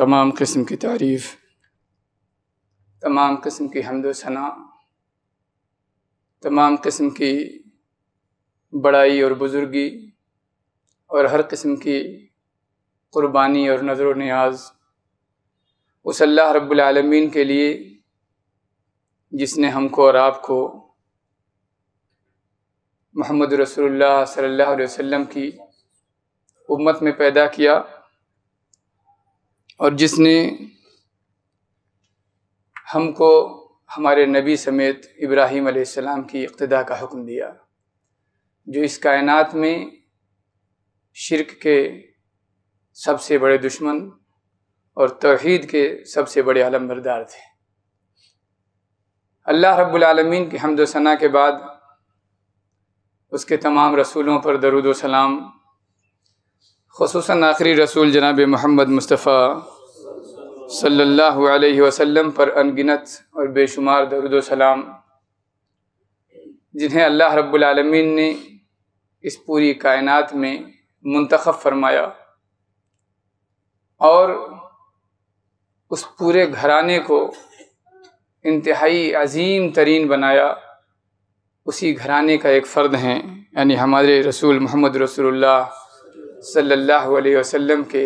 तमाम किस्म की तारीफ़ तमाम किस्म की हमदोसना तमाम किस्म की बड़ाई और बुज़ुर्गी और हर किस्म की क़ुरबानी और नजर न्याज उस अल्लाह रब्बुलमीन के लिए जिसने हमको और आपको मोहम्मद रसूलुल्लाह सल्लल्लाहु अलैहि वसल्लम की उम्मत में पैदा किया और जिसने हमको हमारे नबी समेत इब्राहीम आसमाम की इक्तदा का हुक्म दिया जो इस कायनात में शिरक के सबसे बड़े दुश्मन और तोहद के सबसे बड़े आलमबरदार थे अल्लाह रब्बुलमीन की हमदोसना के बाद उसके तमाम रसूलों पर दरुद सलाम खसूस आखिरी रसूल जनाब महमद मुस्तफ़ा सल्लल्लाहु अलैहि वसल्लम पर अनगिनत और बेशुमार दरुद सलाम जिन्हें अल्लाह रब्बुल ने इस पूरी कायनात में मुंतखब फरमाया और उस पूरे घराने को इंतहाई अजीम तरीन बनाया उसी घराने का एक फ़र्द हैं यानी हमारे रसूल मोहम्मद रसूलुल्लाह सल्लल्लाहु अलैहि वसल्लम के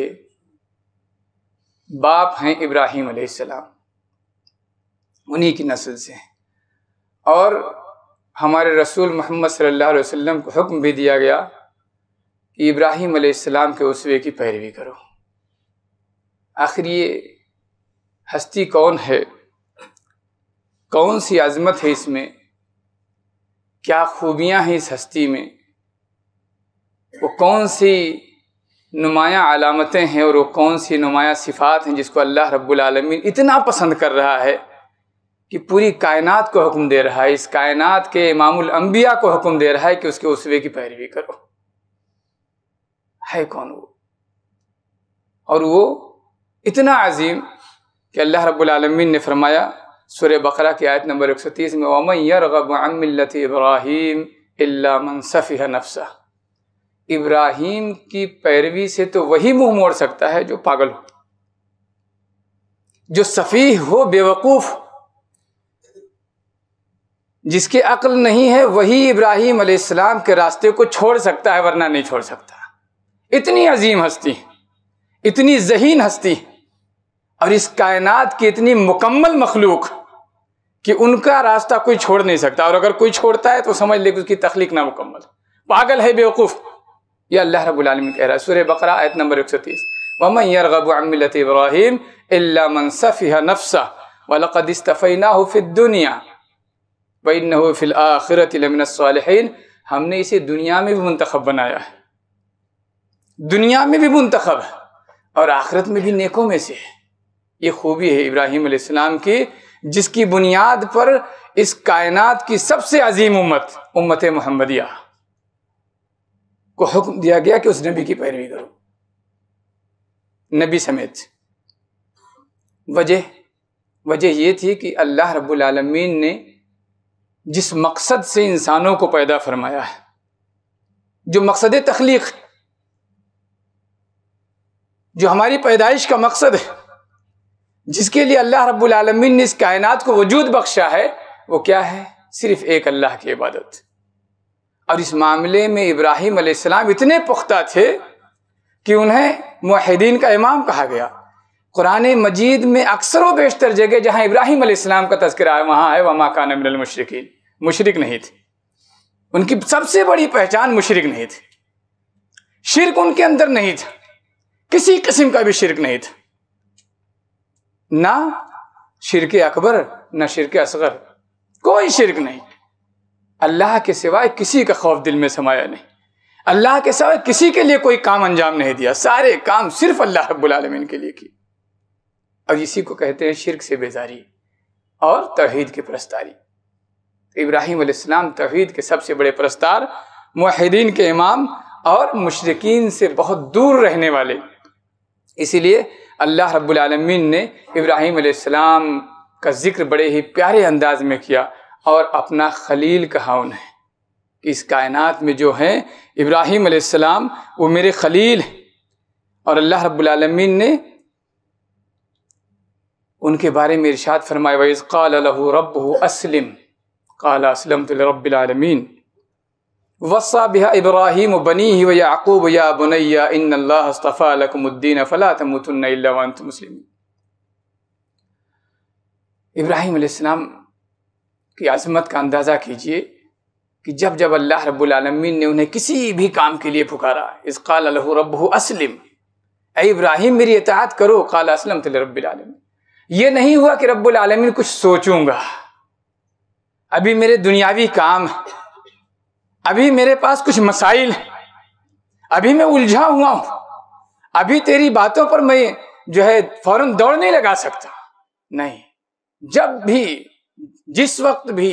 बाप हैं इब्राहीम अलैहिस्सलाम उन्हीं की नस्ल से हैं और हमारे रसूल मोहम्मद सल्लल्लाहु अलैहि वसल्लम को हुक्म भी दिया गया कि इब्राहीम अलैहिस्सलाम के उसवे की पैरवी करो आखिर ये हस्ती कौन है कौन सी आज़मत है इसमें क्या खूबियां हैं इस हस्ती में वो कौन सी नुमाया अलामतें हैं और वो कौन सी नुमाया सिफ़ात हैं जिसको अल्लाह रब्बुलमीन इतना पसंद कर रहा है कि पूरी कायनात को हुक्म दे रहा है इस कायनात के इमामुल अम्बिया को हुक्म दे रहा है कि उसके उसवे की पैरवी करो है कौन वो और वो इतना अजीम कि अल्लाह रब्लमिन ने फरमाया सुर बकरा की आयत नंबर एक सौ तीस में वमैर गबमिलत इब्राहिम नफ्सा नफसा इब्राहिम की पैरवी से तो वही मुंह मोड़ सकता है जो पागल हो जो सफ़ी हो बेवकूफ जिसकी अकल नहीं है वही इब्राहिम अलैहिस्सलाम के रास्ते को छोड़ सकता है वरना नहीं छोड़ सकता इतनी अजीम हस्ती इतनी जहीन हस्ती और इस कायनात की इतनी मुकम्मल मखलूक कि उनका रास्ता कोई छोड़ नहीं सकता और अगर कोई छोड़ता है तो समझ ले कि उसकी ना मुकम्मल पागल है बेवकूफ़ ये अल्लाह रबालमीन कह रहा है सूर्य बकरा आयत नंबर एक सौ तीस वमन यरगब अमिलत इब्राहिम इल्लामन सफ़िया नफसा वलकदस्तफ़ीना दुनिया वन फिल आखिरत लमिनसालहन हमने इसे दुनिया में भी मंतखब बनाया है दुनिया में भी मंतखब है और आखिरत में भी नेकों में से है ये खूबी है इब्राहिम आसमाम की जिसकी बुनियाद पर इस कायनात की सबसे अजीम उम्मत उम्मत महमदिया को हुक्म दिया गया कि उस नबी की पैरवी करो नबी समेत वजह वजह यह थी कि अल्लाह रब्बुल रबालमीन ने जिस मकसद से इंसानों को पैदा फरमाया है जो मकसद तख्लीक जो हमारी पैदाइश का मकसद है जिसके लिए अल्लाह रब्बुल रबालमीन ने इस कायनात को वजूद बख्शा है वो क्या है सिर्फ एक अल्लाह की इबादत और इस मामले में इब्राहिम अलैहिस्सलाम इतने पुख्ता थे कि उन्हें माहिदीन का इमाम कहा गया कुरान मजीद में अक्सर व बेशतर जगह जहाँ इब्राहिम अलैहिस्सलाम का तस्करा है वहाँ है वमा खान अमिनमशरकिन मुशरक नहीं थे उनकी सबसे बड़ी पहचान मुशरक नहीं थी शिरक उनके अंदर नहीं था किसी किस्म का भी शिरक नहीं था ना शिरक अकबर ना शिरक असगर कोई शिरक नहीं अल्लाह के सिवाय किसी का खौफ दिल में समाया नहीं अल्लाह के सिवाय किसी के लिए कोई काम अंजाम नहीं दिया सारे काम सिर्फ अल्लाह रबालमीन के लिए किए और इसी को कहते हैं शिरक से बेजारी और तहीद की प्रस्तारी इब्राहिम आसमाम तोहहीद के सबसे बड़े प्रस्तार माहिदीन के इमाम और मुशरकिन से बहुत दूर रहने वाले इसीलिए अल्लाह रब्बुल रबालमीन ने इब्राहिम आसमाम का जिक्र बड़े ही प्यारे अंदाज में किया और अपना खलील कहा उन्हें इस कायनात में जो है इब्राहिम अलैहिस्सलाम वो मेरे खलील हैं और अल्लाह रब्लमीन ने उनके बारे में इर्शाद फरमाया वैज़ काल रब असलम काल असलम रबालमीन वसा बिहा इब्राहिम बनी ही वयाकूब या बुनैया इन अल्लाहफ़ालकमुद्दीन फ़लातमतुल्ला मुस्लिम इब्राहिम की अजमत का अंदाज़ा कीजिए कि जब जब अल्लाह रबालमीन ने उन्हें किसी भी काम के लिए पुकारा इस काल अलह रबू असलम ए इब्राहिम मेरी इतात करो काल असलम तल रबालम ये नहीं हुआ कि रबालमीन कुछ सोचूंगा अभी मेरे दुनियावी काम अभी मेरे पास कुछ मसाइल अभी मैं उलझा हुआ हूं अभी तेरी बातों पर मैं जो है फौरन दौड़ नहीं लगा सकता नहीं जब भी जिस वक्त भी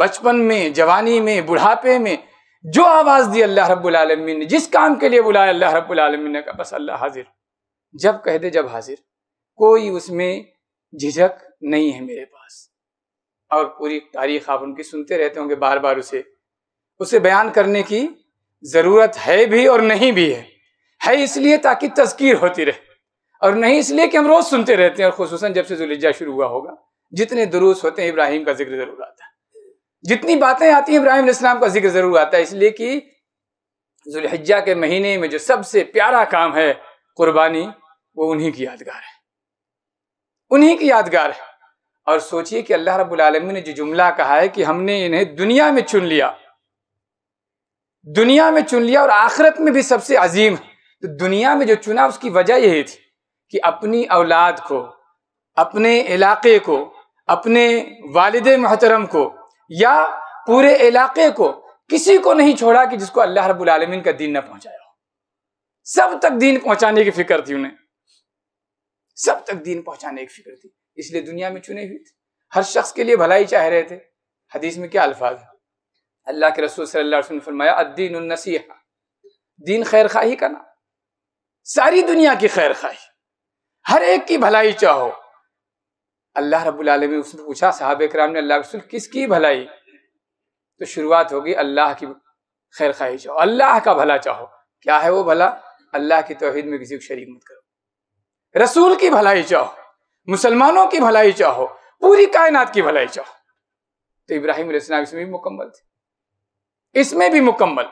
बचपन में जवानी में बुढ़ापे में जो आवाज दी अल्लाह रब्बुल आलमीन ने जिस काम के लिए बुलाया अल्लाह रब्बुल आलमीन ने कहा बस अल्लाह हाजिर जब कह दे जब हाजिर कोई उसमें झिझक नहीं है मेरे पास और पूरी तारीख आप उनकी सुनते रहते होंगे बार बार उसे उसे बयान करने की ज़रूरत है भी और नहीं भी है है इसलिए ताकि तस्कीर होती रहे और नहीं इसलिए कि हम रोज़ सुनते रहते हैं और खसूस जब से जुलिज्जा शुरू हुआ होगा जितने दुरूस होते हैं इब्राहिम का जिक्र जरूर आता है जितनी बातें आती हैं इब्राहिम इस्लाम का जिक्र जरूर आता है इसलिए कि जुलहजा के महीने में जो सबसे प्यारा काम है कुर्बानी वो उन्हीं की यादगार है उन्हीं की यादगार है और सोचिए कि अल्लाह रब्बुल रबालमी ने जो जुमला कहा है कि हमने इन्हें दुनिया में चुन लिया दुनिया में चुन लिया और आखिरत में भी सबसे अजीम तो दुनिया में जो चुना उसकी वजह यही थी कि अपनी औलाद को अपने इलाके को अपने वालद महतरम को या पूरे इलाके को किसी को नहीं छोड़ा कि जिसको अल्लाह रबालमीन का दीन न पहुंचाया हो सब तक दीन पहुंचाने की फिक्र थी उन्हें सब तक दीन पहुंचाने की फिक्र थी इसलिए दुनिया में चुने हुए थे हर शख्स के लिए भलाई चाह रहे थे हदीस में क्या अल्फाज है अल्लाह के रसूल सल्लल्लाहु अलैहि वसल्लम फरमाया अद्दीन नसीहा दीन खैर खाही का ना सारी दुनिया की खैर खाही हर एक की भलाई चाहो अल्लाह आलमी उसने पूछा साहब कराम ने अल्लाह रसूल किसकी भलाई तो शुरुआत होगी अल्लाह की खैर ख्वाहिश हो अल्लाह का भला चाहो क्या है वो भला अल्लाह की तोहद में किसी को शरीक मत करो रसूल की भलाई चाहो मुसलमानों की भलाई चाहो पूरी कायनात की भलाई चाहो तो इब्राहिम इसमें भी मुकम्मल थे इसमें भी मुकम्मल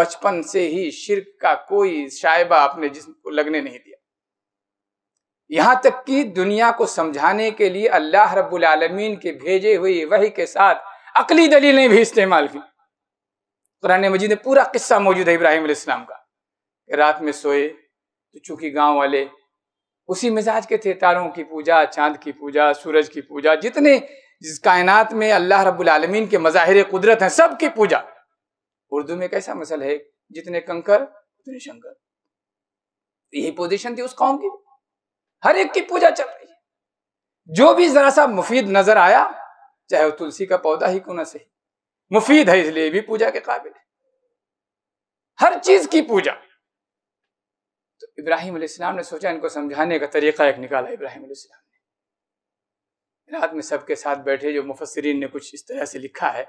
बचपन से ही शिरक का कोई शायबा अपने जिसम को लगने नहीं दिया यहाँ तक कि दुनिया को समझाने के लिए अल्लाह रब्बुल आलमीन के भेजे हुए वही के साथ अकली दलीलें भी इस्तेमाल की कुरान मजीद में पूरा किस्सा मौजूद है इब्राहिम इस्लाम का रात में सोए तो चूंकि गांव वाले उसी मिजाज के थे तारों की पूजा चांद की पूजा सूरज की पूजा जितने जिस कायनात में अल्लाह रब्बुल आलमीन के मज़ाहिर कुदरत हैं सब की पूजा उर्दू में कैसा मसल है जितने कंकर उतने शंकर यही पोजिशन थी उस कौम की हर एक की पूजा चल रही है जो भी जरा सा मुफीद नजर आया चाहे वो तुलसी का पौधा ही क्यों ना सही मुफीद है इसलिए भी पूजा के काबिल है हर चीज की पूजा तो इब्राहिम इस्लाम ने सोचा इनको समझाने का तरीका एक निकाला इब्राहिम इस्लाम ने रात में सबके साथ बैठे जो मुफसरीन ने कुछ इस तरह से लिखा है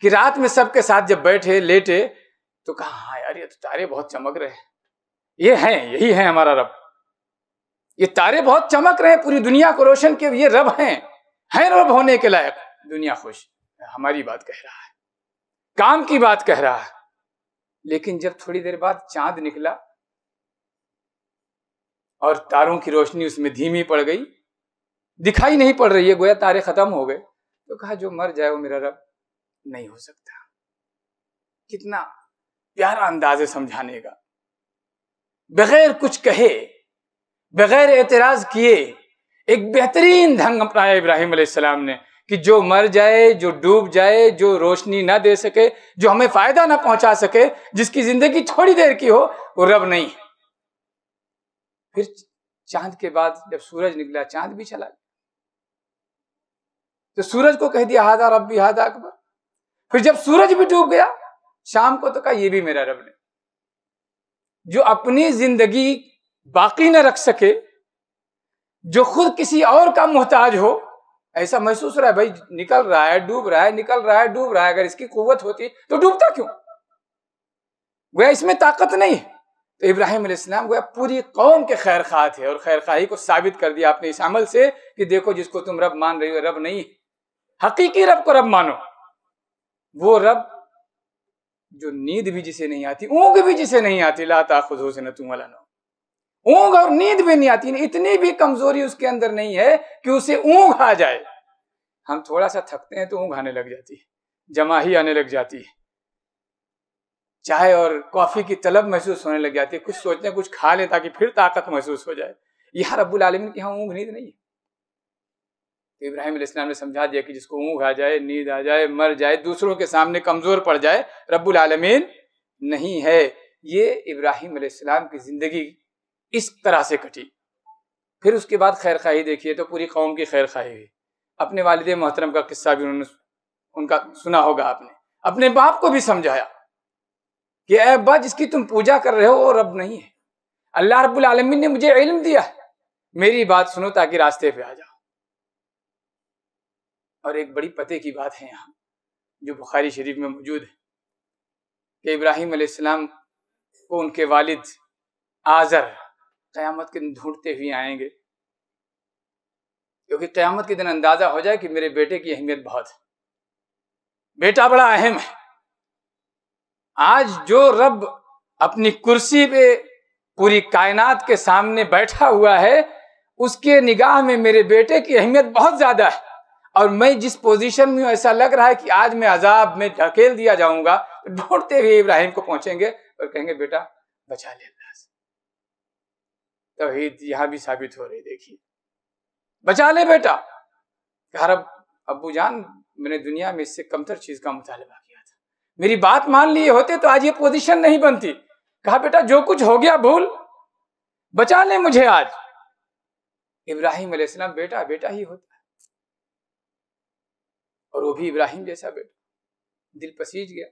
कि रात में सबके साथ जब बैठे लेटे तो कहा हाँ यार ये तो तारे बहुत चमक रहे हैं ये हैं यही है हमारा रब ये तारे बहुत चमक रहे हैं पूरी दुनिया को रोशन के ये रब हैं हैं रब होने के लायक दुनिया खुश हमारी बात कह रहा है काम की बात कह रहा है लेकिन जब थोड़ी देर बाद चांद निकला और तारों की रोशनी उसमें धीमी पड़ गई दिखाई नहीं पड़ रही है गोया तारे खत्म हो गए तो कहा जो मर जाए वो मेरा रब नहीं हो सकता कितना प्यारा अंदाज समझाने का बगैर कुछ कहे बगैर एतराज़ किए एक बेहतरीन ढंग अपनाया इब्राहिम आसमाम ने कि जो मर जाए जो डूब जाए जो रोशनी ना दे सके जो हमें फ़ायदा ना पहुंचा सके जिसकी ज़िंदगी थोड़ी देर की हो वो रब नहीं फिर चांद के बाद जब सूरज निकला चांद भी चला गया तो सूरज को कह दिया हादा रब भी हादा अकबर फिर जब सूरज भी डूब गया शाम को तो कहा ये भी मेरा रब ने जो अपनी जिंदगी बाकी न रख सके जो खुद किसी और का मोहताज हो ऐसा महसूस रहा है भाई निकल रहा है डूब रहा है निकल रहा है डूब रहा है अगर इसकी कुवत होती तो डूबता क्यों गोया इसमें ताकत नहीं तो इब्राहिम इस्लाम गोया पूरी कौम के खैर खा थे और खैर खाही को साबित कर दिया आपने इस अमल से कि देखो जिसको तुम रब मान रही हो रब नहीं हकीकी रब को रब मानो वो रब जो नींद भी जिसे नहीं आती ऊँग भी जिसे नहीं आती लाता खुद हो से न तुम वाला नो ऊंघ और नींद भी नहीं आती इतनी भी कमजोरी उसके अंदर नहीं है कि उसे ऊंघ आ जाए हम थोड़ा सा थकते हैं तो ऊंघ आने लग जाती है जमा ही आने लग जाती है चाय और कॉफी की तलब महसूस होने लग जाती है कुछ सोचते हैं कुछ खा ले ताकि फिर ताकत महसूस हो जाए यह रबुल आलमीन की यहाँ ऊंघ नींद नहीं है तो इब्राहिम इस्लाम ने समझा दिया कि जिसको ऊंघ आ जाए नींद आ जाए मर जाए दूसरों के सामने कमजोर पड़ जाए रबुल आलमीन नहीं है ये इब्राहिम की जिंदगी इस तरह से कटी फिर उसके बाद खैर खाही देखिए तो पूरी कौम की खैर खाही हुई अपने वालद मोहतरम का किस्सा भी उन्होंने उनका सुना होगा आपने अपने बाप को भी समझाया कि अब्बा जिसकी तुम पूजा कर रहे हो वो रब नहीं है अल्लाह रब्बुल आलमीन ने मुझे इल्म दिया मेरी बात सुनो ताकि रास्ते पे आ जाओ और एक बड़ी पते की बात है यहाँ जो बुखारी शरीफ में मौजूद है कि इब्राहिम को उनके वालिद आज़र क़यामत के दिन ढूंढते हुए आएंगे क्योंकि क़यामत के दिन अंदाज़ा हो जाए कि मेरे बेटे की अहमियत बहुत है बेटा बड़ा अहम है आज जो रब अपनी कुर्सी पे पूरी कायनात के सामने बैठा हुआ है उसके निगाह में मेरे बेटे की अहमियत बहुत ज़्यादा है और मैं जिस पोजीशन में हूँ ऐसा लग रहा है कि आज मैं अजाब में ढकेल दिया जाऊंगा ढूंढते हुए इब्राहिम को पहुंचेंगे और कहेंगे बेटा बचा ले अल्लाह से तोहेद यहां भी साबित हो रही देखिए बचा ले बेटा घर अब अबू जान मैंने दुनिया में इससे कमतर चीज का मुतालबा किया था मेरी बात मान लिए होते तो आज ये पोजीशन नहीं बनती कहा बेटा जो कुछ हो गया भूल बचा ले मुझे आज इब्राहिम अलैहिस्सलाम बेटा बेटा ही होता है और वो भी इब्राहिम जैसा बेटा दिल पसीज गया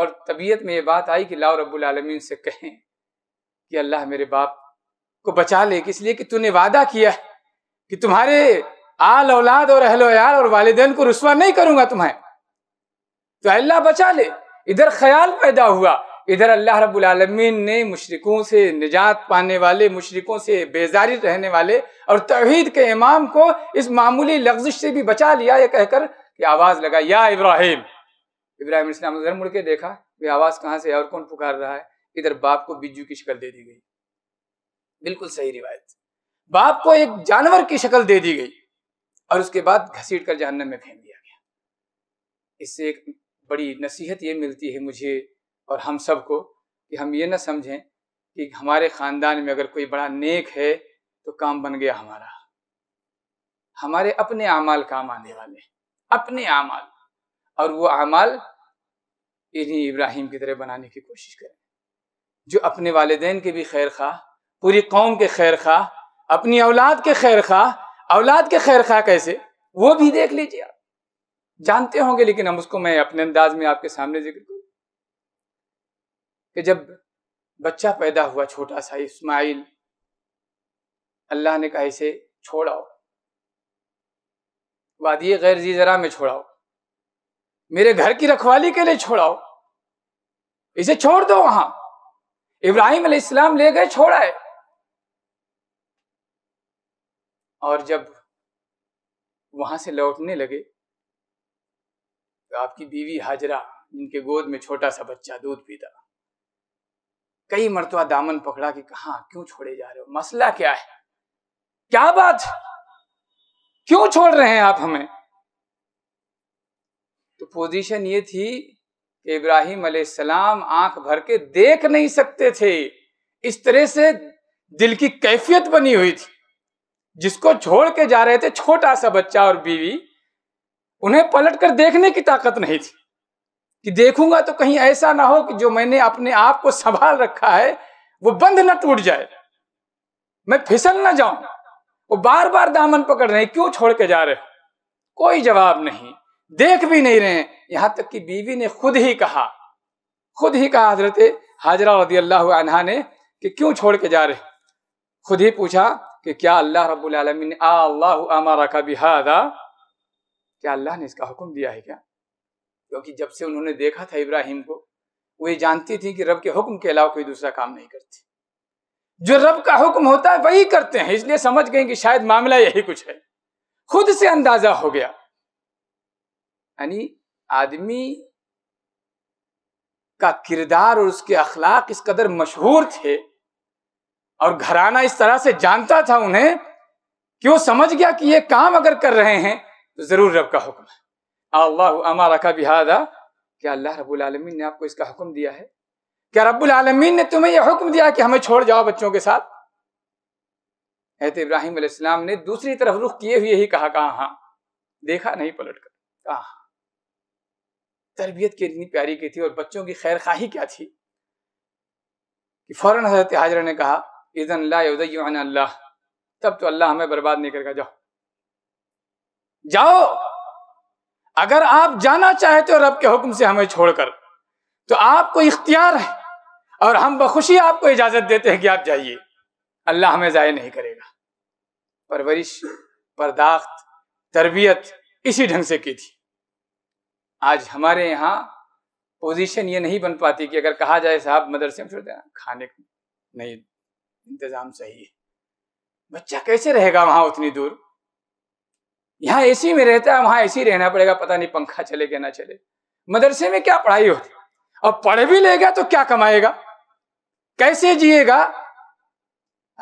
और तबीयत में ये बात आई कि लाओ रब्बुल आलमीन से कहें कि अल्लाह मेरे बाप को बचा ले इसलिए कि तूने वादा किया है कि तुम्हारे आल औलाद और अहलो यार और वालदेन को रुसवा नहीं करूंगा तुम्हें तो अल्लाह बचा ले इधर ख्याल पैदा हुआ इधर अल्लाह रब्बुल आलमीन ने मुशरकों से निजात पाने वाले मुशरकों से बेजारी रहने वाले और तोहहीद के इमाम को इस मामूली लफ्जिश से भी बचा लिया ये कहकर कि आवाज़ लगा या इब्राहिम इब्राहिम इस्लाम उधर मुड़ के देखा कि आवाज़ कहाँ से और कौन पुकार रहा है इधर बाप को बिजू की शिकल दे दी गई बिल्कुल सही रिवायत बाप को एक जानवर की शक्ल दे दी गई और उसके बाद घसीट कर जहन्नम में फेंक दिया गया इससे एक बड़ी नसीहत ये मिलती है मुझे और हम सबको कि हम ये ना समझें कि हमारे ख़ानदान में अगर कोई बड़ा नेक है तो काम बन गया हमारा हमारे अपने अमाल काम आने वाले अपने आमाल और वो अमाल इन्हीं इब्राहिम की तरह बनाने की कोशिश करें जो अपने वालदेन के भी खैर खा पूरी कौम के खैर खा अपनी औलाद के खैर खा औलाद के खैर खा कैसे वो भी देख लीजिए आप जानते होंगे लेकिन हम उसको मैं अपने अंदाज में आपके सामने जिक्र करूँ कि जब बच्चा पैदा हुआ छोटा सा इस्माइल अल्लाह ने कहा इसे छोड़ाओ वादी गैर जी जरा में छोड़ाओ मेरे घर की रखवाली के लिए छोड़ाओ इसे छोड़ दो वहां इब्राहिम अलैहिस्सलाम ले गए है और जब वहां से लौटने लगे तो आपकी बीवी हाजरा जिनके गोद में छोटा सा बच्चा दूध पीता कई मरतबा दामन पकड़ा कि कहा क्यों छोड़े जा रहे हो मसला क्या है क्या बात क्यों छोड़ रहे हैं आप हमें तो पोजीशन ये थी कि इब्राहिम सलाम आंख भर के देख नहीं सकते थे इस तरह से दिल की कैफियत बनी हुई थी जिसको छोड़ के जा रहे थे छोटा सा बच्चा और बीवी उन्हें पलट कर देखने की ताकत नहीं थी कि देखूंगा तो कहीं ऐसा ना हो कि जो मैंने अपने आप को संभाल रखा है वो बंद ना टूट जाए मैं फिसल ना जाऊं वो बार बार दामन पकड़ रहे हैं क्यों छोड़ के जा रहे हो कोई जवाब नहीं देख भी नहीं रहे यहां तक कि बीवी ने खुद ही कहा खुद ही कहा हजरत हाजरा रदी अल्लाह ने कि क्यों छोड़ के जा रहे खुद ही पूछा कि क्या अल्लाह रब्बुल रबालमीन अमारा का बिहादा क्या अल्लाह ने इसका हुक्म दिया है क्या क्योंकि जब से उन्होंने देखा था इब्राहिम को वो ये जानती थी कि रब के हुक्म के अलावा कोई दूसरा काम नहीं करती जो रब का हुक्म होता है वही करते हैं इसलिए समझ गए कि शायद मामला यही कुछ है खुद से अंदाजा हो गया यानी आदमी का किरदार और उसके अखलाक इस कदर मशहूर थे और घराना इस तरह से जानता था उन्हें कि वो समझ गया कि ये काम अगर कर रहे हैं तो जरूर रब का हुक्म है अल्लाह अमा का बिहादा क्या अल्लाह रबुल आलमीन ने आपको इसका हुक्म दिया है क्या रबुल आलमीन ने तुम्हें यह हुक्म दिया कि हमें छोड़ जाओ बच्चों के साथ हजरत इब्राहिम अलैहिस्सलाम ने दूसरी तरफ रुख किए हुए ही कहा कहा हाँ देखा नहीं पलट कर कहा तरबियत की इतनी प्यारी की थी और बच्चों की खैर खाही क्या थी कि फौरन हजरत हाजरा ने कहा इज़न लाउदयन अल्लाह तब तो अल्लाह हमें बर्बाद नहीं करेगा जाओ जाओ अगर आप जाना चाहते हो रब के हुक्म से हमें छोड़कर तो आपको इख्तियार है और हम बखुशी आपको इजाज़त देते हैं कि आप जाइए अल्लाह हमें ज़ाय नहीं करेगा परवरिश बर्दाश्त तरबियत इसी ढंग से की थी आज हमारे यहाँ पोजीशन ये नहीं बन पाती कि अगर कहा जाए साहब मदरसे में छोड़ देना खाने नहीं इंतजाम सही है बच्चा कैसे रहेगा वहां उतनी दूर यहाँ एसी में रहता है वहां एसी रहना पड़ेगा पता नहीं पंखा चले कि ना चले मदरसे में क्या पढ़ाई होती और पढ़ भी लेगा तो क्या कमाएगा कैसे जिएगा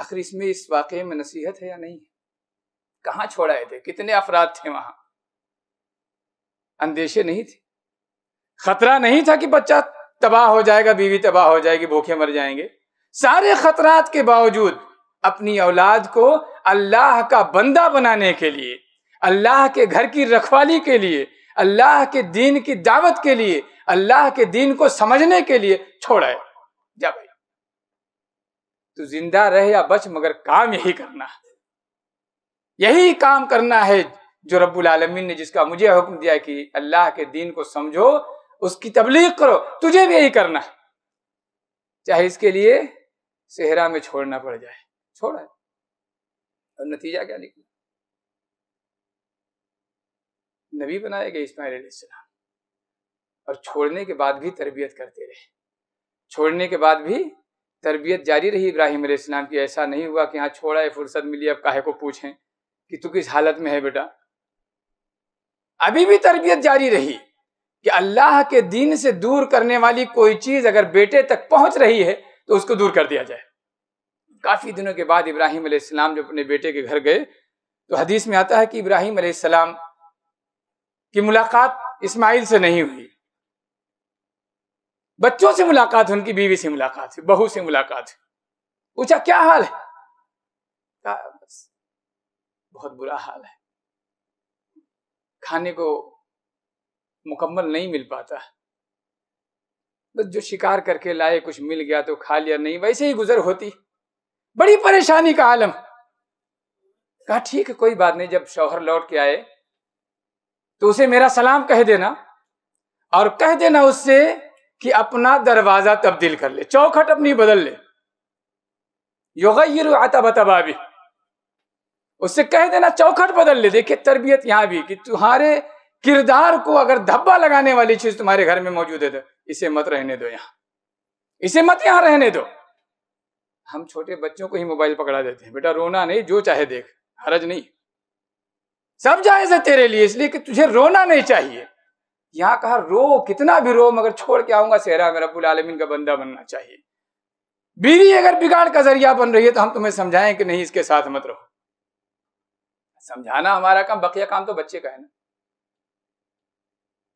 आखिर इसमें इस वाकई में नसीहत है या नहीं कहाँ छोड़ाए थे कितने अफराद थे वहां अंदेशे नहीं थे खतरा नहीं था कि बच्चा तबाह हो जाएगा बीवी तबाह हो जाएगी भूखे मर जाएंगे सारे खतरात के बावजूद अपनी औलाद को अल्लाह का बंदा बनाने के लिए अल्लाह के घर की रखवाली के लिए अल्लाह के दीन की दावत के लिए अल्लाह के दीन को समझने के लिए छोड़ा है जा भाई तू जिंदा रहे या बच मगर काम यही करना है यही काम करना है जो रब्बुल आलमीन ने जिसका मुझे हुक्म दिया कि अल्लाह के दीन को समझो उसकी तबलीग करो तुझे भी यही करना है चाहे इसके लिए सेहरा में छोड़ना पड़ जाए छोड़ा और नतीजा क्या निकला नबी बनाए गए इसमाइल और छोड़ने के बाद भी तरबियत करते रहे छोड़ने के बाद भी तरबियत जारी रही इब्राहिम इस्लाम की ऐसा नहीं हुआ कि हाँ छोड़ा है फुर्सत मिली अब काहे को पूछें कि तू किस हालत में है बेटा अभी भी तरबियत जारी रही कि अल्लाह के दीन से दूर करने वाली कोई चीज अगर बेटे तक पहुंच रही है तो उसको दूर कर दिया जाए काफ़ी दिनों के बाद इब्राहिम अलैहिस्सलाम जब अपने बेटे के घर गए तो हदीस में आता है कि इब्राहिम अलैहिस्सलाम की मुलाकात इस्माइल से नहीं हुई बच्चों से मुलाकात उनकी बीवी से मुलाकात हुई बहू से मुलाकात हुई पूछा क्या हाल है बस बहुत बुरा हाल है खाने को मुकम्मल नहीं मिल पाता है बस जो शिकार करके लाए कुछ मिल गया तो खा लिया नहीं वैसे ही गुजर होती बड़ी परेशानी का आलम कहा ठीक है कोई बात नहीं जब शौहर लौट के आए तो उसे मेरा सलाम कह देना और कह देना उससे कि अपना दरवाजा तब्दील कर ले चौखट अपनी बदल ले योगा आताबताबी उससे कह देना चौखट बदल ले देखिए तरबियत यहां भी कि तुम्हारे किरदार को अगर धब्बा लगाने वाली चीज तुम्हारे घर में मौजूद है तो इसे मत रहने दो यहाँ इसे मत यहाँ रहने दो हम छोटे बच्चों को ही मोबाइल पकड़ा देते हैं बेटा रोना नहीं जो चाहे देख हरज नहीं सब जायज है तेरे लिए इसलिए कि तुझे रोना नहीं चाहिए यहाँ कहा रो कितना भी रो मगर छोड़ के आऊंगा सेहरा मेरा बुल आलमीन का बंदा बनना चाहिए बीवी अगर बिगाड़ का जरिया बन रही है तो हम तुम्हें समझाएं कि नहीं इसके साथ मत रहो समझाना हमारा काम बकिया काम तो बच्चे का है ना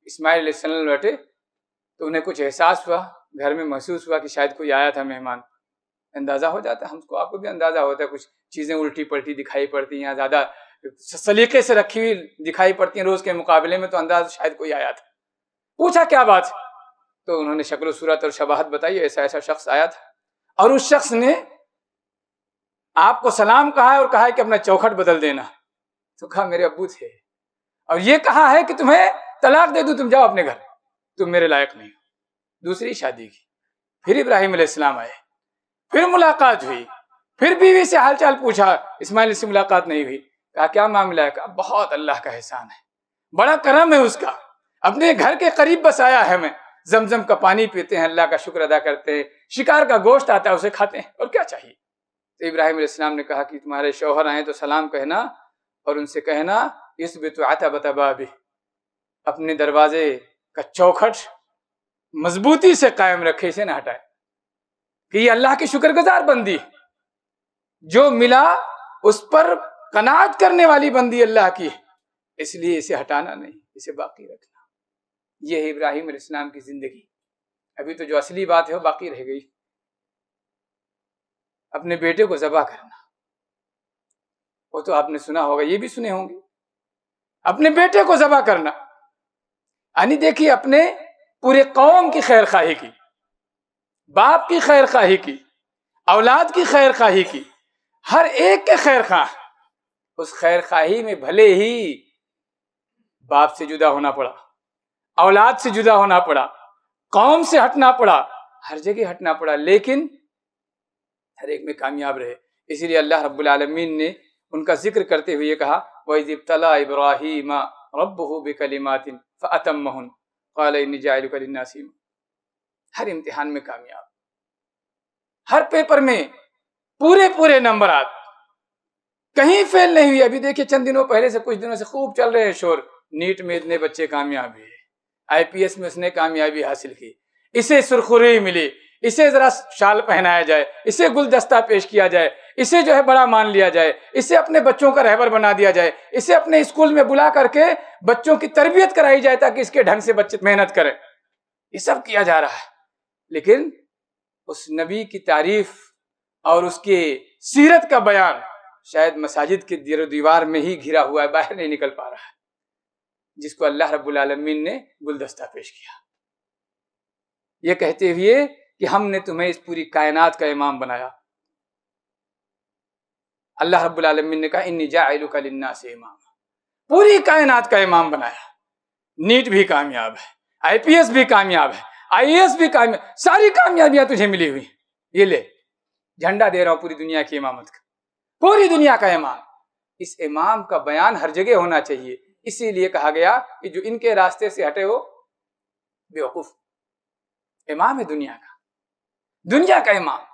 इसमाइल लटे तो उन्हें कुछ एहसास हुआ घर में महसूस हुआ कि शायद कोई आया था मेहमान अंदाज़ा हो जाता है हमको आपको भी अंदाज़ा होता है कुछ चीज़ें उल्टी पलटी दिखाई पड़ती हैं या ज़्यादा सलीके से रखी हुई दिखाई पड़ती हैं रोज़ के मुकाबले में तो अंदाज़ शायद कोई आया था पूछा क्या बात तो उन्होंने शक्ल सूरत और शबाहत बताई ऐसा ऐसा शख्स आया था और उस शख्स ने आपको सलाम कहा है और कहा है कि अपना चौखट बदल देना तो कहा मेरे अबू थे और ये कहा है कि तुम्हें तलाक दे दू तुम जाओ अपने घर तुम मेरे लायक नहीं हो दूसरी शादी की फिर इब्राहिम अलैहिस्सलाम आए फिर मुलाकात हुई फिर बीवी से हालचाल पूछा इस्माइल से मुलाकात नहीं हुई कहा क्या मामला है कहा बहुत अल्लाह का एहसान है बड़ा करम है उसका अपने घर के करीब बसाया है मैं जमजम का पानी पीते हैं अल्लाह का शुक्र अदा करते हैं शिकार का गोश्त आता है उसे खाते हैं और क्या चाहिए तो इब्राहिम इस्लाम ने कहा कि तुम्हारे शोहर आए तो सलाम कहना और उनसे कहना इस बेतुआता बताबा भी अपने दरवाजे का चौखट मजबूती से कायम रखे इसे ना हटाए कि ये अल्लाह की शुक्रगुजार बंदी जो मिला उस पर कनात करने वाली बंदी अल्लाह की इसलिए इसे हटाना नहीं इसे बाकी रखना यह है इब्राहिम इस्लाम की जिंदगी अभी तो जो असली बात है वो बाकी रह गई अपने बेटे को जबा करना वो तो आपने सुना होगा ये भी सुने होंगे अपने बेटे को जबा करना यानी देखिए अपने पूरे कौम की खैर खाही की बाप की खैर खाही की औलाद की खैर खाही की हर एक के खैर खा उस खैर खाही में भले ही बाप से जुदा होना पड़ा औलाद से जुदा होना पड़ा कौम से हटना पड़ा हर जगह हटना पड़ा लेकिन हर एक में कामयाब रहे इसीलिए अल्लाह रब्बुल आलमीन ने उनका जिक्र करते हुए कहा वही तला इब्राहिम रब बिकलिमातिन फ़तमहन कल जायलनासीम हर इम्तिहान में कामयाब हर पेपर में पूरे पूरे नंबर आते कहीं फेल नहीं हुई अभी देखिए चंद दिनों पहले से कुछ दिनों से खूब चल रहे हैं शोर नीट में इतने बच्चे कामयाब हुए आईपीएस में उसने कामयाबी हासिल की इसे सुरखुरी मिली इसे जरा शाल पहनाया जाए इसे गुलदस्ता पेश किया जाए इसे जो है बड़ा मान लिया जाए इसे अपने बच्चों का रहबर बना दिया जाए इसे अपने स्कूल में बुला करके बच्चों की तरबियत कराई जाए ताकि इसके ढंग से बच्चे मेहनत करें ये सब किया जा रहा है लेकिन उस नबी की तारीफ और उसकी सीरत का बयान शायद मसाजिद के दीर दीवार में ही घिरा हुआ है बाहर नहीं निकल पा रहा है जिसको अल्लाह रब्बुल आलमीन ने गुलदस्ता पेश किया ये कहते हुए कि हमने तुम्हें इस पूरी कायनात का इमाम बनाया अल्लाह रब्बुल आलमीन ने कहा इन्नी जाना से इमाम पूरी कायनात का इमाम बनाया नीट भी कामयाब है आईपीएस भी कामयाब है आईएएस भी कामयाब सारी कामयाबियां तुझे मिली हुई ये ले झंडा दे रहा हूं पूरी दुनिया की इमामत का पूरी दुनिया का इमाम इस इमाम का बयान हर जगह होना चाहिए इसीलिए कहा गया कि जो इनके रास्ते से हटे हो बेवकूफ इमाम है दुनिया का दुनिया का इमाम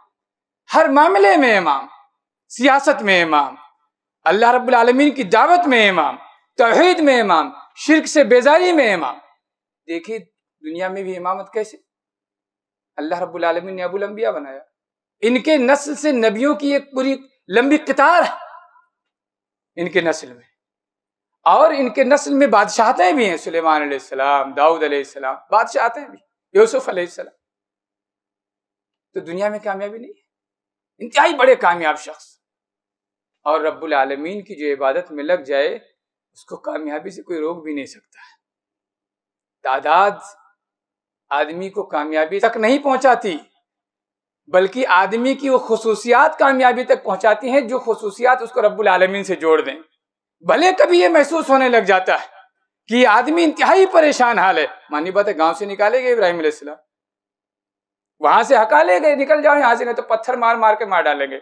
हर मामले में इमाम सियासत में इमाम अल्लाह रब्बुल आलमीन की दावत में इमाम तोहहीद में इमाम शिरक से बेजारी में इमाम देखिए दुनिया में भी इमामत कैसे अल्लाह रब्बुल आलमीन ने अबुल लंबिया बनाया इनके नस्ल से नबियों की एक पूरी लंबी कतार है इनके नस्ल में और इनके नस्ल में बादशाहतें भी हैं सुलेमान सलाम दाऊद सलाम बादशाहतें भी यूसुफ अलैहिस्सलाम तो दुनिया में कामयाबी नहीं है इंतहाई बड़े कामयाब शख्स और रब्बुल आलमीन की जो इबादत में लग जाए उसको कामयाबी से कोई रोक भी नहीं सकता है तादाद आदमी को कामयाबी तक नहीं पहुंचाती बल्कि आदमी की वो खसूसियात कामयाबी तक पहुंचाती हैं जो खसूसियात उसको रब्बुल आलमीन से जोड़ दें भले कभी ये महसूस होने लग जाता है कि आदमी इंतहाई परेशान हाल है मानी बात है गांव से निकाले गए इब्राहिम वहां से हका ले गए निकल जाओ यहां से नहीं तो पत्थर मार मार के मार डालेंगे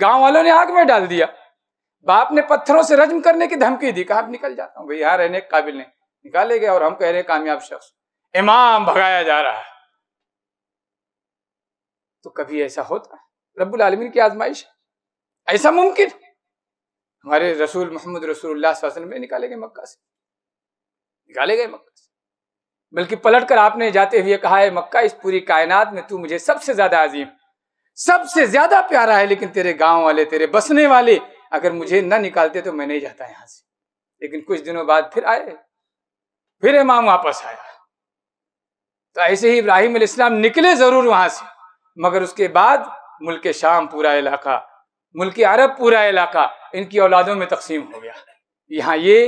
गांव वालों ने आग में डाल दिया बाप ने पत्थरों से रजम करने की धमकी दी कहा निकल जाता हूँ भाई यहाँ रहने के काबिल नहीं निकाले गए और हम कह रहे हैं कामयाब शख्स इमाम भगाया जा रहा है तो कभी ऐसा होता है रब्बुल आलमीन की आजमाइश है ऐसा मुमकिन हमारे रसूल मोहम्मद रसूलुल्लाह वसल्लम निकाले गए मक्का से निकाले गए मक्का से बल्कि पलट कर आपने जाते हुए कहा है मक्का इस पूरी कायनात में तू मुझे सबसे ज्यादा अजीम सबसे ज्यादा प्यारा है लेकिन तेरे गांव वाले तेरे बसने वाले अगर मुझे ना निकालते तो मैं नहीं जाता यहां से लेकिन कुछ दिनों बाद फिर आए फिर इमाम वापस आया तो ऐसे ही इब्राहिम इस्लाम निकले जरूर वहां से मगर उसके बाद मुल्क शाम पूरा इलाका मुल्क अरब पूरा इलाका इनकी औलादों में तकसीम हो गया यहाँ ये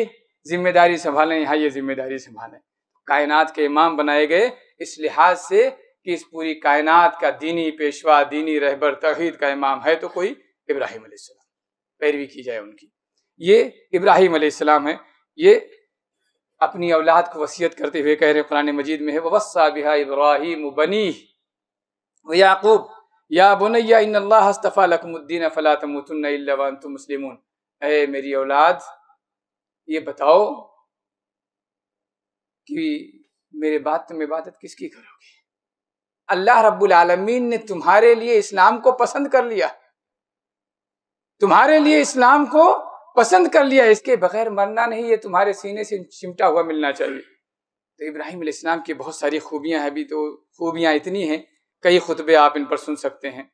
जिम्मेदारी संभालें यहाँ ये जिम्मेदारी संभालें कायनात के इमाम बनाए गए इस लिहाज से कि इस पूरी कायनात का दीनी पेशवा दीनी रहबर तहीद का इमाम है तो कोई इब्राहिम सलाम पैरवी की जाए उनकी ये इब्राहिम सलाम है ये अपनी औलाद को वसीयत करते हुए कह रहे कुरान मजीद में है वसा बिहा इब्राहिम बनी व याकूब या बुनैया इन अल्लाह हस्तफ़ा लकमुद्दीन फ़ला तुम मुसलिम ए मेरी औलाद ये बताओ कि मेरे बात तुम इबादत किसकी करोगे अल्लाह रब्बुल आलमीन ने तुम्हारे लिए इस्लाम को पसंद कर लिया तुम्हारे लिए इस्लाम को पसंद कर लिया इसके बगैर मरना नहीं ये तुम्हारे सीने से चिमटा हुआ मिलना चाहिए तो इब्राहिम इस्लाम की बहुत सारी खूबियां हैं अभी तो खूबियां इतनी हैं कई खुतबे आप इन पर सुन सकते हैं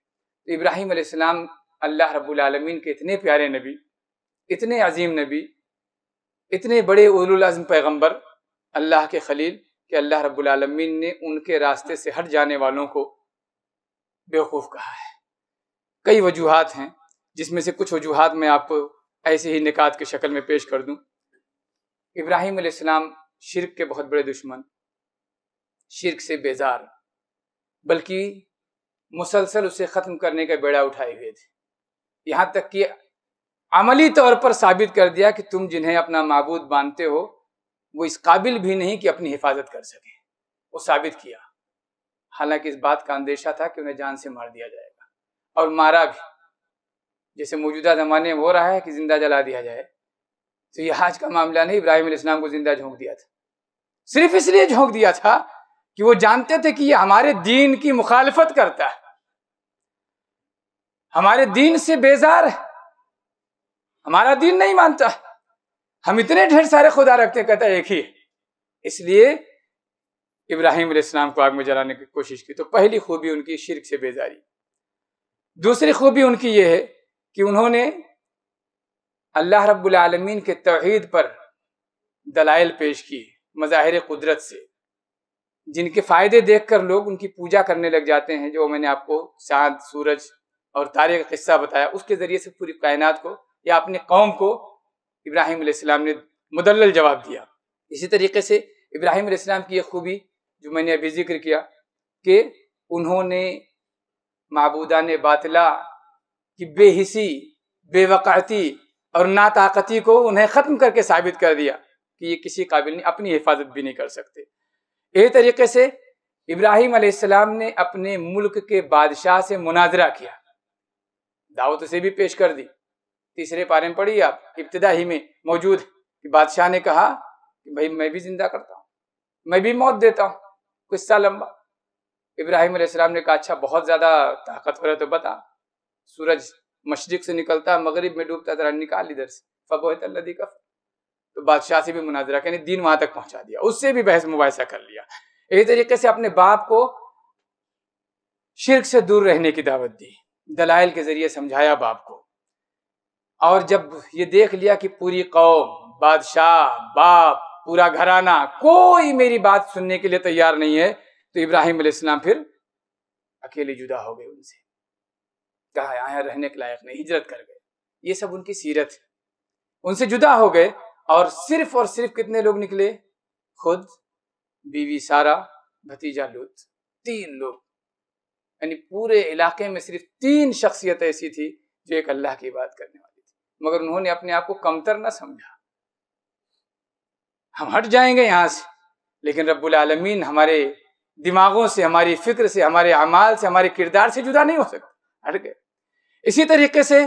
तो इब्राहिम इस्लाम अल्लाह रब्बुल आलमीन के इतने प्यारे नबी इतने अजीम नबी इतने बड़े उलुल पैगम्बर अल्लाह के खलील कि अल्लाह रब्बुल रबालमीन ने उनके रास्ते से हट जाने वालों को बेवकूफ़ कहा है कई वजूहत हैं जिसमें से कुछ वजूहत मैं आपको ऐसे ही निकात की शक्ल में पेश कर दूं इब्राहिम अलैहिस्सलाम शिरक के बहुत बड़े दुश्मन शिरक से बेजार बल्कि मुसलसल उसे ख़त्म करने का बेड़ा उठाए हुए थे यहाँ तक कि अमली तौर पर साबित कर दिया कि तुम जिन्हें अपना मबूद मानते हो वो इस काबिल भी नहीं कि अपनी हिफाजत कर सके वो साबित किया हालांकि इस बात का अंदेशा था कि उन्हें जान से मार दिया जाएगा और मारा भी जैसे मौजूदा ज़माने में हो रहा है कि ज़िंदा जला दिया जाए तो यह आज का मामला नहीं इब्राहिम इस्लाम को ज़िंदा झोंक दिया था सिर्फ इसलिए झोंक दिया था कि वो जानते थे कि ये हमारे दीन की मुखालफत करता है हमारे दीन से बेजार है हमारा दीन नहीं मानता है हम इतने ढेर सारे खुदा रखते हैं कहता है एक ही है इसलिए इब्राहिम इस्लाम को आग में जलाने की कोशिश की तो पहली खूबी उनकी शिरक से बेजारी दूसरी खूबी उनकी यह है कि उन्होंने अल्लाह रब्बुल आलमीन के तहीद पर दलाइल पेश की मज़ाहिर कुदरत से जिनके फ़ायदे देखकर लोग उनकी पूजा करने लग जाते हैं जो मैंने आपको चाँद सूरज और तारे का किस्सा बताया उसके ज़रिए से पूरी कायनात को या अपने कौम को इब्राहिम आसमाम ने मुदल जवाब दिया इसी तरीके से इब्राहिम आसमाम की यह खूबी जो मैंने अभी जिक्र किया कि उन्होंने मबूदा ने बातला की बेहिसी बेवकाती और नाताकती को उन्हें ख़त्म करके साबित कर दिया कि ये किसी काबिल ने अपनी हिफाजत भी नहीं कर सकते यही तरीके से इब्राहिम आसमाम ने अपने मुल्क के बादशाह से मुनाजरा किया दावत उसे भी पेश कर दी तीसरे पारे में पढ़िए आप इब्तदा ही में मौजूद कि बादशाह ने कहा कि भाई मैं भी जिंदा करता हूँ मैं भी मौत देता हूँ किस्सा लंबा इब्राहिम ने कहा अच्छा बहुत ज़्यादा ताकतवर है तो बता सूरज मशरक से निकलता मगरब में डूबता जरा निकाल इधर से फबोहत अल्लादी का तो बादशाह से भी मुनाजरा यानी दीन वहां तक पहुंचा दिया उससे भी बहस मुबासा कर लिया इसी तरीके से अपने बाप को शिरक से दूर रहने की दावत दी दलाइल के जरिए समझाया बाप को और जब ये देख लिया कि पूरी कौम बादशाह बाप पूरा घराना कोई मेरी बात सुनने के लिए तैयार नहीं है तो इब्राहिम अलैहिस्सलाम फिर अकेले जुदा हो गए उनसे कहा यहाँ रहने के लायक नहीं हिजरत कर गए ये सब उनकी सीरत है उनसे जुदा हो गए और सिर्फ और सिर्फ कितने लोग निकले खुद बीवी सारा भतीजा लूत तीन लोग यानी पूरे इलाके में सिर्फ तीन शख्सियत ऐसी थी जो एक अल्लाह की बात करने वाली मगर उन्होंने अपने आप को कमतर ना समझा हम हट जाएंगे यहां से लेकिन रब्बुल आलमीन हमारे दिमागों से हमारी फिक्र से हमारे अमाल से हमारे किरदार से जुदा नहीं हो सकता हट गए इसी तरीके से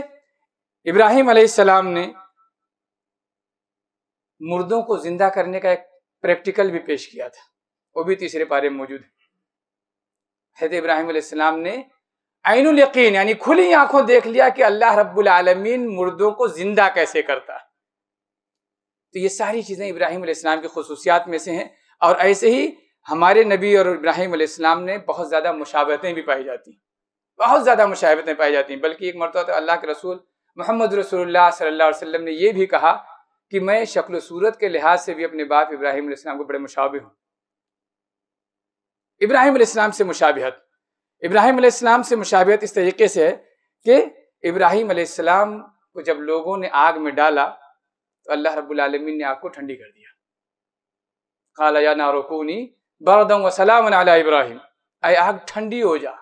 इब्राहिम अलैहिस्सलाम ने मुर्दों को जिंदा करने का एक प्रैक्टिकल भी पेश किया था वो भी तीसरे पारे में मौजूद है हैद इब्राहिम ने आइन यकीन यानी खुली आंखों देख लिया कि अल्लाह रब्बुल रबालमीन मुर्दों को जिंदा कैसे करता तो ये सारी चीज़ें इब्राहिम इस्लाम की खसूसियात में से हैं और ऐसे ही हमारे नबी और इब्राहिम इस्लाम ने बहुत ज़्यादा मुशावतें भी पाई जाती बहुत ज़्यादा मुशावतें पाई जाती हैं बल्कि एक मरत तो अल्लाह के रसूल मोहम्मद रसोल्ला सल्ला वसम ने यह भी कहा कि मैं शक्ल सूरत के लिहाज से भी अपने बाप इब्राहिम को बड़े मुशावे हूँ इब्राहिम से मुशाबहत इब्राहिम आसमाम से मुशाबियत इस तरीके से है कि इब्राहिम आसमाम को जब लोगों ने आग में डाला तो अल्लाह रबालमीन ने आग को ठंडी कर दिया खाला या नारोकूनी बरदम वसलाम इब्राहिम आए आग ठंडी हो जा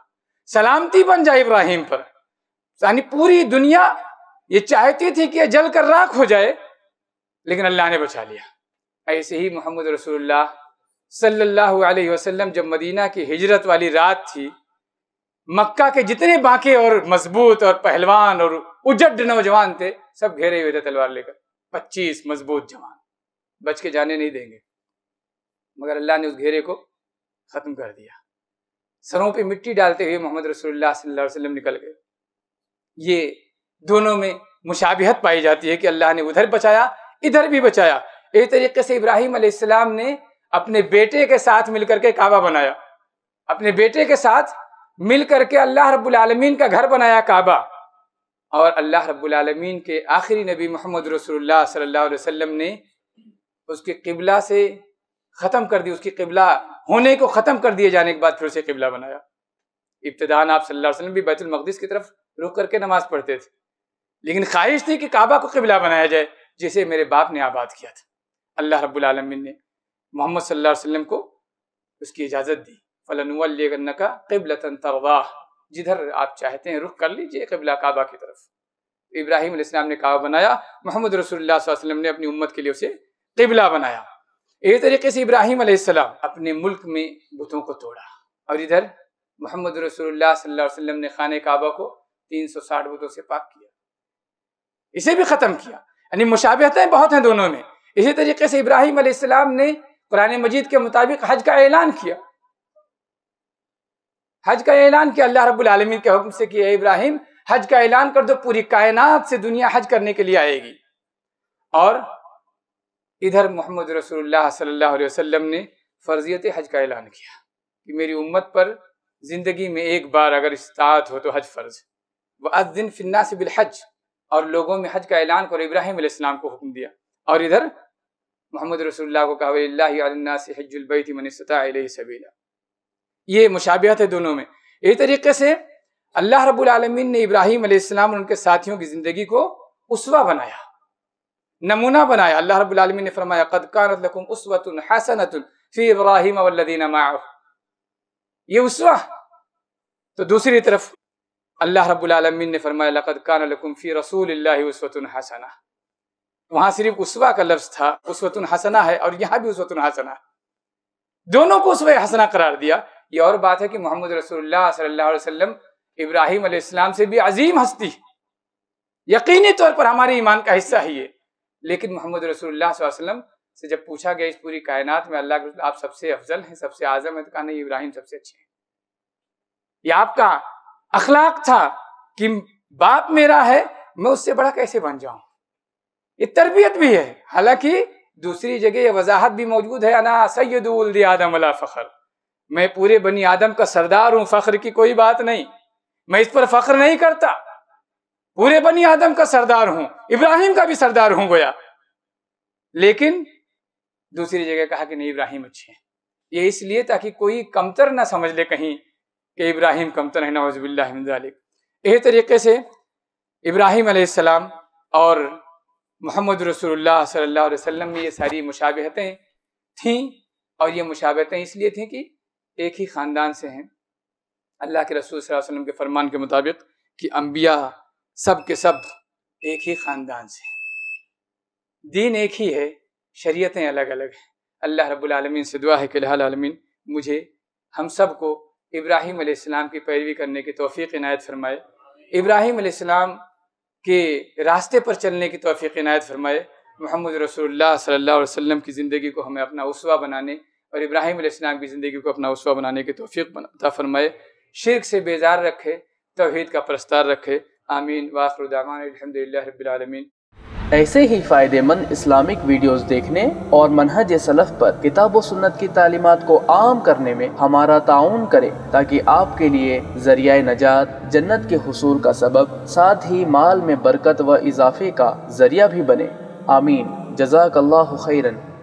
सलामती बन जाए इब्राहिम पर यानी पूरी दुनिया ये चाहती थी कि जल कर राख हो जाए लेकिन अल्लाह ने बचा लिया ऐसे ही मोहम्मद रसूलुल्लाह सल्लल्लाहु अलैहि वसल्लम जब मदीना की हिजरत वाली रात थी मक्का के जितने बाके और मजबूत और पहलवान और उजड नौजवान थे सब घेरे हुए थे तलवार लेकर पच्चीस मजबूत जवान बच के जाने नहीं देंगे मगर अल्लाह ने उस घेरे को खत्म कर दिया सरों पे मिट्टी डालते हुए मोहम्मद रसूलुल्लाह सल्लल्लाहु अलैहि वसल्लम निकल गए ये दोनों में मुशाबिहत पाई जाती है कि अल्लाह ने उधर बचाया इधर भी बचाया इस तरीके से इब्राहिम अलैहिस्सलाम ने अपने बेटे के साथ मिलकर के काबा बनाया अपने बेटे के साथ मिल करके अल्लाह रब्लमीन का घर बनाया काबा और अल्लाह रब्लमीन के आखिरी नबी मोहम्मद रसोल्ला सल्ला वसम ने उसके किबला से ख़त्म कर दी उसकी किबला होने को ख़त्म कर दिए जाने के बाद फिर उसे किबला बनाया इब्तदान आप सल्लल्लाहु अलैहि वसल्लम भी बैतुलमकदस की तरफ रुक करके नमाज़ पढ़ते थे लेकिन ख्वाहिश थी कि काबा को किबला बनाया जाए जिसे मेरे बाप ने आबाद किया था अल्लाह रब्लमिन ने मोहम्मद सल्लल्लाहु अलैहि वसल्लम को उसकी इजाज़त दी फ़लन का कबलतन तरवाह जिधर आप चाहते हैं रुख कर लीजिए कबिला काबा की तरफ इब्राहिम इस्लाम ने काबा बनाया मोहम्मद रसोल्ला ने अपनी उम्मत के लिए उसे कबिला बनाया इसी तरीके से इब्राहिम अपने मुल्क में बुतों को तोड़ा और इधर मोहम्मद रसोल्ला ने खान काबा को तीन सौ साठ बुतों से पाक किया इसे भी ख़त्म किया यानी मुशाबहतें बहुत हैं दोनों में इसी तरीके से इब्राहिम ने कुरान मजीद के मुताबिक हज का ऐलान किया हज का ऐलान किया अल्लाह रब्बुल आलमीन के हुक्म से किया इब्राहिम हज का ऐलान कर दो पूरी कायनात से दुनिया हज करने के लिए आएगी और इधर मोहम्मद रसूलुल्लाह सल्लल्लाहु अलैहि वसल्लम ने फर्जियत हज का ऐलान किया कि मेरी उम्मत पर ज़िंदगी में एक बार अगर इस्तात हो तो हज फ़र्ज व अज़दिन फिन्ना से बिलहज और लोगों में हज का ऐलान कर इब्राहिम आसमाम को हुक्म दिया और इधर मोहम्मद रसोल्ला को कहा से हजुलबैत मनसता सबीला ये मुशाबियत है दोनों में इसी तरीके से अल्लाह रब्बुल रबालमीन ने इब्राहिम आसमाम और उनके साथियों की ज़िंदगी को उसवा बनाया नमूना बनाया अल्लाह रब्बुल रबालमीन ने फरमाया कदकानतलकुम उसवतुन हसनतुन फ़ी इब्राहिम वल्लदीन ये उसवा तो दूसरी तरफ अल्लाह रब्बुल रबालमीन ने फरमाया लकद कान लकुम फ़ी रसूलिल्लाहि उसवतुन हसना सिर्फ उसवा का लफ्ज़ था उसवतुन हसना है और यहाँ भी उसवतुन हसना दोनों को उसवा हसना करार दिया ये और बात है कि मोहम्मद रसूलुल्लाह इब्राहिम अलैहिस्सलाम से भी अजीम हस्ती यकीनी तौर पर हमारे ईमान का हिस्सा ही है लेकिन मोहम्मद रसोल्लाम से जब पूछा गया इस पूरी कायनात में अल्लाह के आप सबसे अफजल हैं सबसे आजम है तो कहा नहीं इब्राहिम सबसे अच्छे हैं ये आपका अखलाक था कि बाप मेरा है मैं उससे बड़ा कैसे बन जाऊं ये तरबियत भी है हालांकि दूसरी जगह यह वजाहत भी मौजूद है अना सैदुल आदम अला फ़खर मैं पूरे बनी आदम का सरदार हूं फख्र की कोई बात नहीं मैं इस पर फख्र नहीं करता पूरे बनी आदम का सरदार हूं इब्राहिम का भी सरदार हूं गोया लेकिन दूसरी जगह कहा कि नहीं इब्राहिम अच्छे हैं ये इसलिए ताकि कोई कमतर ना समझ ले कहीं कि इब्राहिम कमतर है नवजबिल्लिक यही तरीके से इब्राहिम आसमाम और मोहम्मद रसोल्ला सल्ला अलैहि में ये सारी मुशाबहतें थीं और ये मुशाबहतें इसलिए थीं कि एक ही ख़ानदान से हैं अल्लाह के रसूल वसल्लम के फरमान के मुताबिक कि अम्बिया सब के सब एक ही ख़ानदान से दीन एक ही है शरीयतें अलग अलग हैं अल्लाह रब्लमीन से दुआ है कि आलमीन मुझे हम सब को इब्राहिम आसमाम की पैरवी करने की तोफ़ी इनायत फरमाए इब्राहिम आसमाम के रास्ते पर चलने की तोफ़ी इनायत फरमाए मोहम्मद रसोल्ला सल्ला वसम की ज़िंदगी को हमें अपना उसवा बनाने और इब्राहिम इस्लाम की ज़िंदगी को अपना उसवा बनाने की तोफ़ी बनाता फरमाए शिरक से बेजार रखे तोहहीद का प्रस्तार रखे आमीन वाफरुदामान ऐसे ही फ़ायदेमंद इस्लामिक वीडियोस देखने और मनहज सलफ़ पर किताब सुन्नत की तालीमत को आम करने में हमारा ताउन करें ताकि आपके लिए जरिया नजात जन्नत के हसूल का सबब साथ ही माल में बरकत व इजाफे का जरिया भी बने आमीन जजाक खैरन